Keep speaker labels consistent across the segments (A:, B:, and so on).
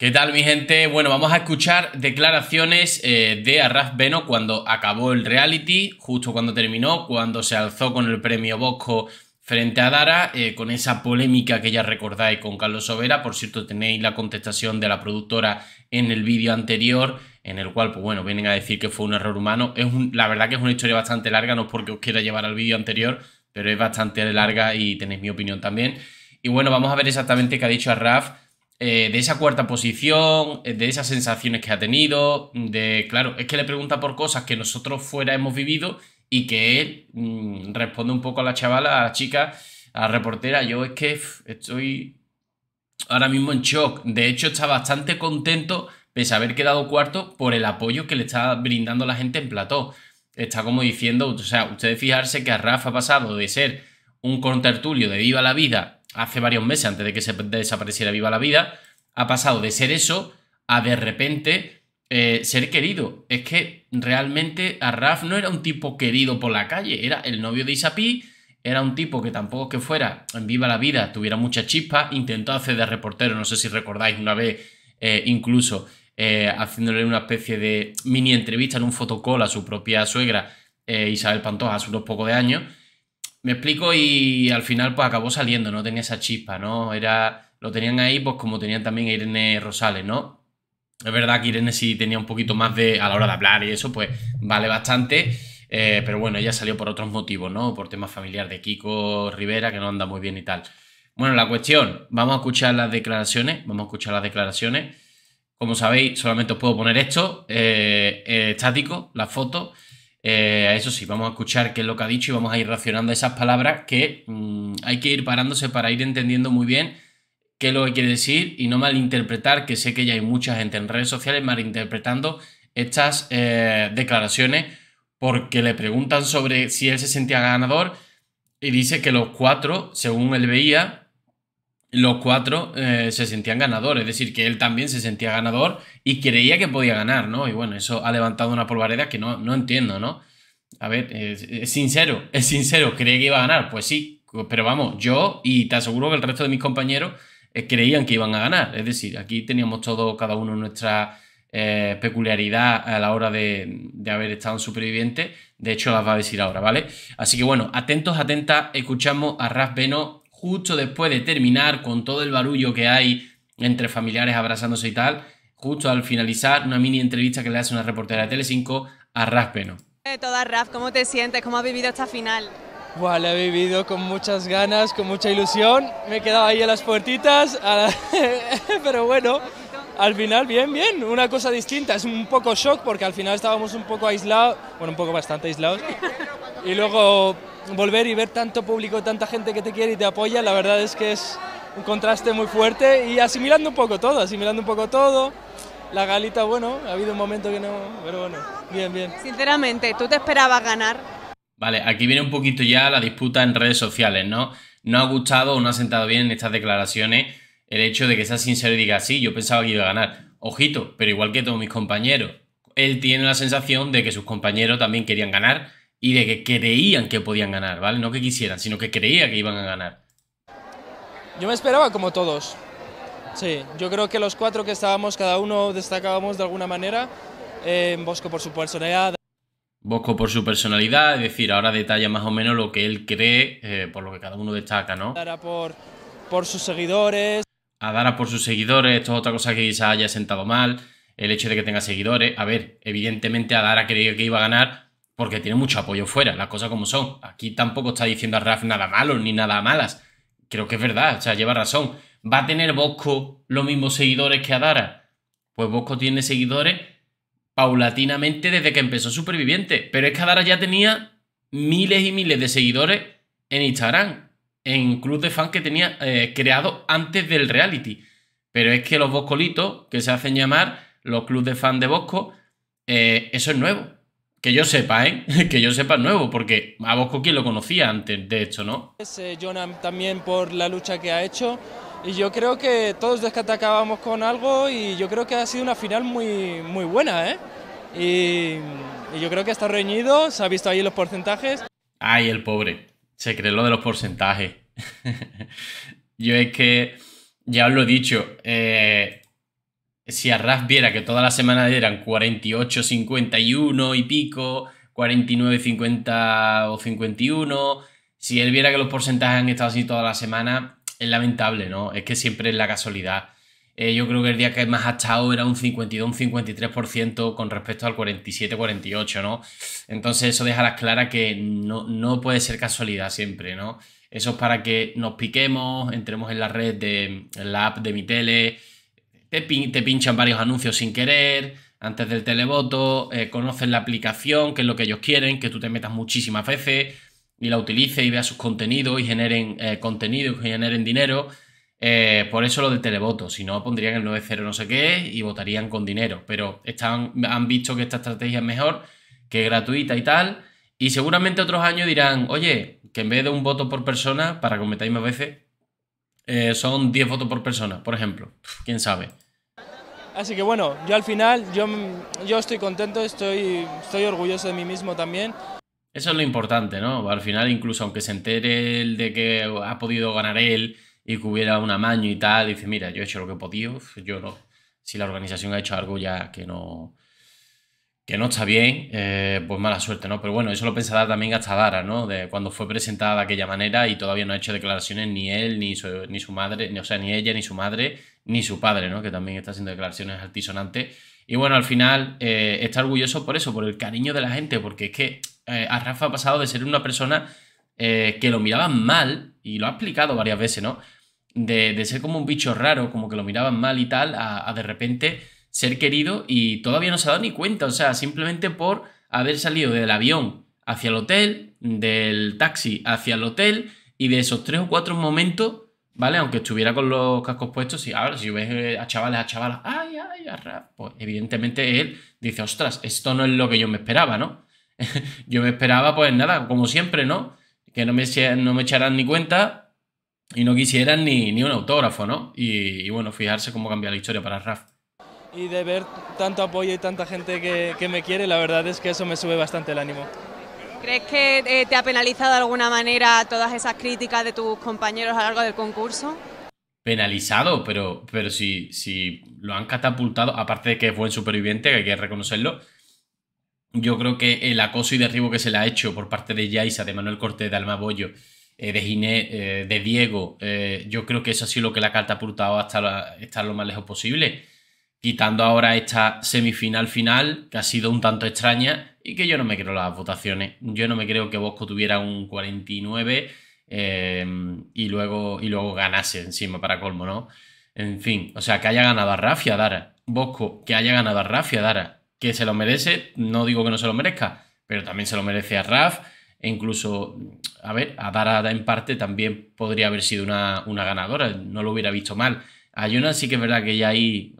A: ¿Qué tal mi gente? Bueno, vamos a escuchar declaraciones eh, de Arraf Beno cuando acabó el reality, justo cuando terminó, cuando se alzó con el premio Bosco frente a Dara, eh, con esa polémica que ya recordáis con Carlos Sobera. Por cierto, tenéis la contestación de la productora en el vídeo anterior, en el cual, pues bueno, vienen a decir que fue un error humano. Es la verdad que es una historia bastante larga, no es porque os quiera llevar al vídeo anterior, pero es bastante larga y tenéis mi opinión también. Y bueno, vamos a ver exactamente qué ha dicho Arraf eh, de esa cuarta posición, eh, de esas sensaciones que ha tenido, de, claro, es que le pregunta por cosas que nosotros fuera hemos vivido y que él mm, responde un poco a la chavala, a la chica, a la reportera, yo es que estoy ahora mismo en shock, de hecho está bastante contento pese a haber quedado cuarto por el apoyo que le está brindando la gente en plató. Está como diciendo, o sea, ustedes fijarse que a Rafa ha pasado de ser un contertulio de viva la vida hace varios meses, antes de que se desapareciera Viva la Vida, ha pasado de ser eso a de repente eh, ser querido. Es que realmente a Raf no era un tipo querido por la calle, era el novio de Isapí, era un tipo que tampoco que fuera en Viva la Vida, tuviera mucha chispa, intentó hacer de reportero, no sé si recordáis una vez eh, incluso. Eh, haciéndole una especie de mini entrevista en un fotocall a su propia suegra, Isabel Pantoja, hace unos pocos de años, me explico y al final pues acabó saliendo, no tenía esa chispa, ¿no? Era, lo tenían ahí pues como tenían también a Irene Rosales, ¿no? Es verdad que Irene sí tenía un poquito más de, a la hora de hablar y eso pues vale bastante, eh, pero bueno, ella salió por otros motivos, ¿no? Por temas familiares de Kiko Rivera que no anda muy bien y tal. Bueno, la cuestión, vamos a escuchar las declaraciones, vamos a escuchar las declaraciones. Como sabéis, solamente os puedo poner esto, eh, eh, estático, las fotos. Eh, eso sí, vamos a escuchar qué es lo que ha dicho y vamos a ir racionando esas palabras que mm, hay que ir parándose para ir entendiendo muy bien qué es lo que quiere decir y no malinterpretar, que sé que ya hay mucha gente en redes sociales malinterpretando estas eh, declaraciones porque le preguntan sobre si él se sentía ganador y dice que los cuatro, según él veía, los cuatro eh, se sentían ganadores, es decir, que él también se sentía ganador y creía que podía ganar, ¿no? Y bueno, eso ha levantado una polvareda que no, no entiendo, ¿no? A ver, es, sincero, es sincero, ¿cree que iba a ganar, pues sí, pero vamos, yo y te aseguro que el resto de mis compañeros eh, creían que iban a ganar, es decir, aquí teníamos todo, cada uno nuestra eh, peculiaridad a la hora de, haber estado en superviviente, de hecho las va a decir ahora, ¿vale? Así que bueno, atentos, atentas, escuchamos a Raf Beno justo después de terminar con todo el barullo que hay entre familiares abrazándose y tal, justo al finalizar una mini entrevista que le hace una reportera de Telecinco a Raspeno.
B: Toda Raf, ¿cómo te sientes? ¿Cómo has vivido esta final? Bueno, he vivido con muchas ganas, con mucha ilusión. Me he quedado ahí a las puertitas, pero bueno, al final bien, bien, una cosa distinta. Es un poco shock porque al final estábamos un poco aislados, bueno, un poco bastante aislados. Y luego volver y ver tanto público, tanta gente que te quiere y te apoya, la verdad es que es un contraste muy fuerte y asimilando un poco todo, asimilando un poco todo. La galita, bueno, ha habido un momento que no, pero bueno, bien, bien. Sinceramente, ¿tú te esperabas ganar?
A: Vale, aquí viene un poquito ya la disputa en redes sociales, ¿no? No ha gustado o no ha sentado bien en estas declaraciones el hecho de que sea sincero y diga, sí, yo pensaba que iba a ganar. Ojito, pero igual que todos mis compañeros, él tiene la sensación de que sus compañeros también querían ganar y de que creían que podían ganar, ¿vale? No que quisieran, sino que creía que iban a ganar.
B: Yo me esperaba como todos. Sí, yo creo que los cuatro que estábamos, cada uno destacábamos de alguna manera. Eh, Bosco por su personalidad.
A: Bosco por su personalidad, es decir, ahora detalla más o menos lo que él cree, eh, por lo que cada uno destaca, ¿no?
B: Adara por, por sus seguidores.
A: Adara por sus seguidores, esto es otra cosa que quizás haya sentado mal, el hecho de que tenga seguidores. A ver, evidentemente Adara creía que iba a ganar, porque tiene mucho apoyo fuera, las cosas como son. Aquí tampoco está diciendo a Raf nada malo ni nada malas. Creo que es verdad, o sea, lleva razón. ¿Va a tener Bosco los mismos seguidores que Adara? Pues Bosco tiene seguidores paulatinamente desde que empezó Superviviente, pero es que Adara ya tenía miles y miles de seguidores en Instagram, en club de fans que tenía eh, creado antes del reality. Pero es que los Boscolitos, que se hacen llamar los clubes de fans de Bosco, eh, eso es nuevo que yo sepa, ¿eh? Que yo sepa el nuevo, porque a con quien lo conocía antes, de hecho, ¿no?
B: Es, eh, también por la lucha que ha hecho. Y yo creo que todos descatacábamos con algo y yo creo que ha sido una final muy, muy buena, ¿eh? Y, yo creo que está reñido, se ha visto ahí los porcentajes.
A: Ay, el pobre. Se cree lo de los porcentajes. yo es que, ya os lo he dicho, eh, si Arras viera que todas las semanas eran 48, 51 y pico, 49, 50 o 51, si él viera que los porcentajes han estado así toda la semana, es lamentable, ¿no? Es que siempre es la casualidad. Eh, yo creo que el día que más ha estado era un 52, un 53% con respecto al 47, 48, ¿no? Entonces eso deja las claras que no, puede ser casualidad siempre, ¿no? Eso es para que nos piquemos, entremos en la red de la app de mi tele, te, pinchan varios anuncios sin querer, antes del televoto, eh, conocen la aplicación, que es lo que ellos quieren, que tú te metas muchísimas veces y la utilices y veas sus contenidos y generen eh, contenido y generen dinero. Eh, por eso lo del televoto, si no pondrían el 9-0 no sé qué y votarían con dinero, pero están, han visto que esta estrategia es mejor, que gratuita y tal, y seguramente otros años dirán, oye, que en vez de un voto por persona, para que metáis más veces, eh, son 10 votos por persona, por ejemplo. ¿Quién sabe?
B: Así que bueno, yo al final, yo, yo estoy contento, estoy, estoy orgulloso de mí mismo también.
A: Eso es lo importante, ¿no? Al final, incluso aunque se entere de que ha podido ganar él y que hubiera un amaño y tal, dice, mira, yo he hecho lo que he podido, yo no. Si la organización ha hecho algo ya que no, que no está bien, eh, pues mala suerte, ¿no? Pero bueno, eso lo pensará también Dara, ¿no? De cuando fue presentada de aquella manera y todavía no ha hecho declaraciones ni él, ni su, ni su madre, o sea, ni ella, ni su madre, ni su padre, ¿no? Que también está haciendo declaraciones altisonantes. Y bueno, al final eh, está orgulloso por eso, por el cariño de la gente, porque es que eh, a Rafa ha pasado de ser una persona que lo miraban mal, y lo ha explicado varias veces, ¿no? De, ser como un bicho raro, como que lo miraban mal y tal, a de repente ser querido y todavía no se ha dado ni cuenta, o sea, simplemente por haber salido del avión hacia el hotel, del taxi hacia el hotel y de esos tres o cuatro momentos, ¿vale? Aunque estuviera con los cascos puestos, y ahora si ves eh, a chavales, a chavalas, ay, ay, a Raf pues evidentemente él dice, ostras, esto no es lo que yo me esperaba, ¿no? yo me esperaba, pues nada, como siempre, ¿no? Que no me, no me echaran ni cuenta y no quisieran ni, un autógrafo, ¿no? Y, bueno, fijarse cómo cambia la historia para Raf
B: y de ver tanto apoyo y tanta gente que, me quiere, la verdad es que eso me sube bastante el ánimo. ¿Crees que eh, te ha penalizado de alguna manera todas esas críticas de tus compañeros a lo largo del concurso?
A: Penalizado, pero, pero si, si lo han catapultado, aparte de que es buen superviviente, que hay que reconocerlo, yo creo que el acoso y derribo que se le ha hecho por parte de Yaisa, de Manuel Cortés, de Almabollo, eh, de Ginés, eh, de Diego, yo creo que eso ha sido lo que la ha catapultado hasta estar lo más lejos posible quitando ahora esta semifinal final, que ha sido un tanto extraña y que yo no me creo las votaciones. Yo no me creo que Bosco tuviera un 49 em, y, luego, y luego ganase encima para colmo, ¿no? En fin, o sea, que haya ganado a Rafia Dara. Bosco, que haya ganado a Rafia Dara. Que se lo merece, no digo que no se lo merezca, pero también se lo merece a Raf. E incluso, a ver, a Dara en parte también podría haber sido una, una ganadora, no lo hubiera visto mal hay una sí que es verdad que ya ahí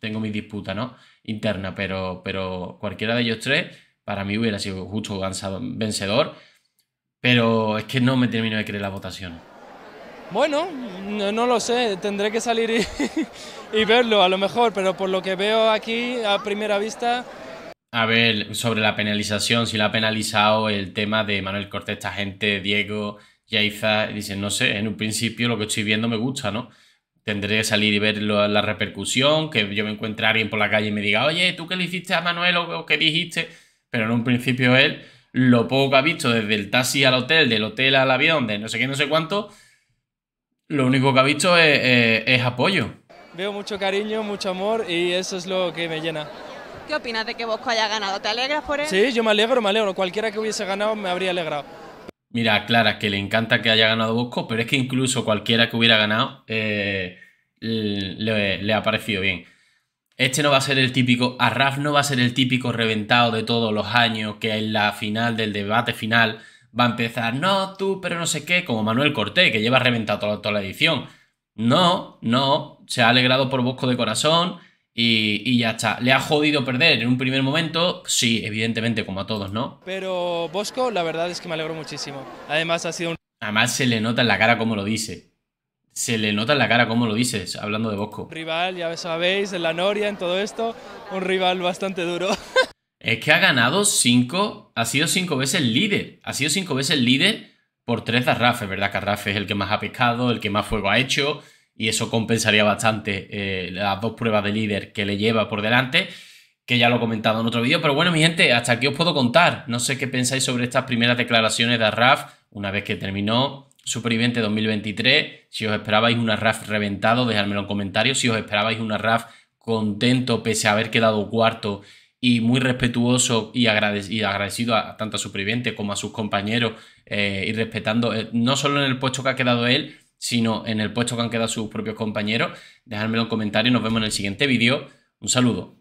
A: tengo mi disputa, ¿no? Interna, pero, pero cualquiera de ellos tres para mí hubiera sido justo vencedor, pero es que no me termino de creer la votación.
B: Bueno, no, lo sé, tendré que salir y, y, verlo a lo mejor, pero por lo que veo aquí a primera vista...
A: A ver, sobre la penalización, si la ha penalizado el tema de Manuel Cortés, esta gente, Diego, Yaiza, dicen, no sé, en un principio lo que estoy viendo me gusta, ¿no? tendré que salir y ver la repercusión, que yo me encuentre a alguien por la calle y me diga, oye, ¿tú qué le hiciste a Manuel o, qué dijiste? Pero en un principio él, lo poco que ha visto desde el taxi al hotel, del hotel al avión, de no sé qué, no sé cuánto, lo único que ha visto es, apoyo.
B: Veo mucho cariño, mucho amor y eso es lo que me llena. ¿Qué opinas de que Bosco haya ganado? ¿Te alegras por él? Sí, yo me alegro, me alegro. Cualquiera que hubiese ganado me habría alegrado.
A: Mira, Clara, que le encanta que haya ganado Bosco, pero es que incluso cualquiera que hubiera ganado eh, le, ha parecido bien. Este no va a ser el típico, Arraf no va a ser el típico reventado de todos los años que en la final del debate final va a empezar, no, tú, pero no sé qué, como Manuel Cortés, que lleva reventado toda la edición. No, no, se ha alegrado por Bosco de corazón, y, ya está. Le ha jodido perder en un primer momento, sí, evidentemente, como a todos, ¿no?
B: Pero Bosco, la verdad es que me alegro muchísimo.
A: Además, ha sido un. Además, se le nota en la cara cómo lo dice. Se le nota en la cara cómo lo dices, hablando de Bosco.
B: Rival, ya sabéis, en la Noria, en todo esto, un rival bastante duro.
A: es que ha ganado cinco, ha sido cinco veces líder. Ha sido cinco veces líder por tres de Rafa, ¿verdad? Que es el que más ha pescado, el que más fuego ha hecho y eso compensaría bastante eh, las dos pruebas de líder que le lleva por delante, que ya lo he comentado en otro vídeo. Pero bueno, mi gente, hasta aquí os puedo contar. No sé qué pensáis sobre estas primeras declaraciones de Arraf una vez que terminó Superviviente 2023. Si os esperabais un Arraf reventado, dejadmelo en comentarios. Si os esperabais un Arraf contento pese a haber quedado cuarto y muy respetuoso y, agradecido a, tanto a Superviviente como a sus compañeros eh, y respetando eh, no solo en el puesto que ha quedado él, sino en el puesto que han quedado sus propios compañeros. Dejármelo en comentarios. Nos vemos en el siguiente vídeo. Un saludo.